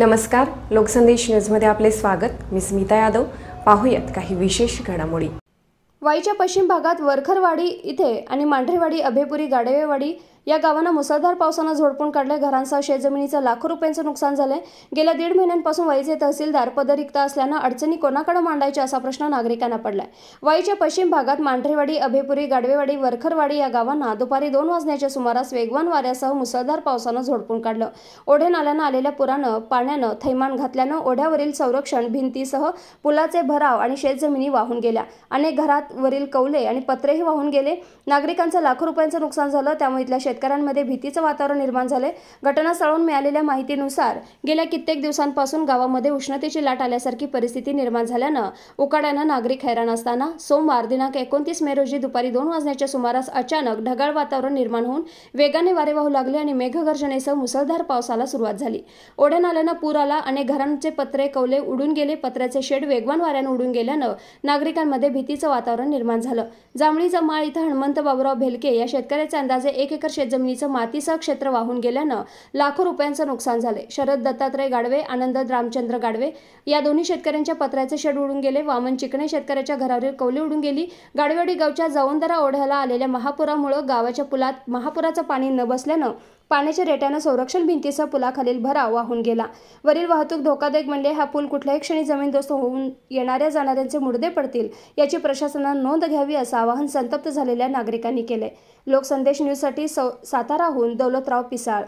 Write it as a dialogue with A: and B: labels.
A: नमस्कार लोकसंदेश न्यूजमध्ये आपले स्वागत मी स्मिता यादव पाहूयात काही विशेष घडामोडी वाईच्या पश्चिम
B: भागात वरखरवाडी इथे आणि मांढरेवाडी अभेपुरी गाडवेवाडी या गावांना मुसळधार पावसानं झोडपून काढले घरांसह शेतजमिनीचं लाखो रुपयांचं नुकसान झाले गेल्या दीड महिन्यांपासून वाईचे तहसीलदार पदरिक्त असल्यानं अडचणी कोणाकडे मांडायच्या असा प्रश्न नागरिकांना पडलाय वाईच्या पश्चिम भागात मांढरेवाडी अभेपुरी गाडवेवाडी वरखरवाडी या गावांना दुपारी दोन वाजण्याच्या सुमारास वेगवान वाऱ्यासह मुसळधार पावसानं झोडपून काढलं ओढे नाल्यानं आलेल्या पुरानं पाण्यानं थैमान घातल्यानं ओढ्यावरील संरक्षण भिंतीसह पुलाचे भराव आणि शेतजमिनी वाहून गेल्या अनेक घरात वरील कौले आणि पत्रेही वाहून गेले नागरिकांचं लाखो रुपयांचं नुकसान झालं त्यामुळे इथल्या शेतकऱ्यांमध्ये भीतीचं वातावरण निर्माण झालंय घटनास्थळून मिळालेल्या माहितीनुसार गेल्या कित्येक दिवसांपासून गावामध्ये उष्णतेची लाट आल्यासारखी परिस्थिती निर्माण झाल्यानं उकाड्यानं नागरिक हैराण असताना सोमवार दिनांक एकोणतीस मे रोजी दुपारी दोन वाजण्याच्या सुमारास अचानक ढगाळ वातावरण निर्माण होऊन वेगाने वारे वाहू लागले आणि मेघगर्जनेसह मुसळधार पावसाला सुरुवात झाली ओढ्या आल्यानं पूर आला अनेक घरांचे पत्रे कौले उडून गेले पत्र्याचे शेड वेगवान वाऱ्यानं उडून गेल्यानं नागरिकांमध्ये भीतीचं वातावरण वातावरण निर्माण झालं जांभळी जमाळ इथं हनुमंत बाबुराव भेलके या शेतकऱ्याचे अंदाजे एक एकर शेतजमिनीचं मातीसह क्षेत्र वाहून गेल्यानं लाखो रुपयांचं नुकसान झाले शरद दत्तात्रय गाडवे आनंद रामचंद्र गाडवे या दोन्ही शेतकऱ्यांच्या पत्राचे शेड उडून गेले वामन चिकणे शेतकऱ्याच्या घरावरील कवली उडून गेली गाडवेवाडी गावच्या जवंदरा ओढ्याला आलेल्या महापुरामुळे गावाच्या पुलात महापुराचं पाणी न बसल्यानं पाण्याच्या रेट्यानं संरक्षण भिंतीसह पुलाखालील भराव वाहून गेला वरील वाहतूक धोकादायक म्हणजे हा पूल कुठल्याही क्षणी जमीनदोस्त होऊन येणाऱ्या जाणाऱ्यांचे मुर्दे पडतील याची प्रशासन नोंद घ्यावी असं आवाहन संतप्त झालेल्या नागरिकांनी केले लोकसंदेश न्यूजसाठी सौ साताराहून दौलतराव पिसाळ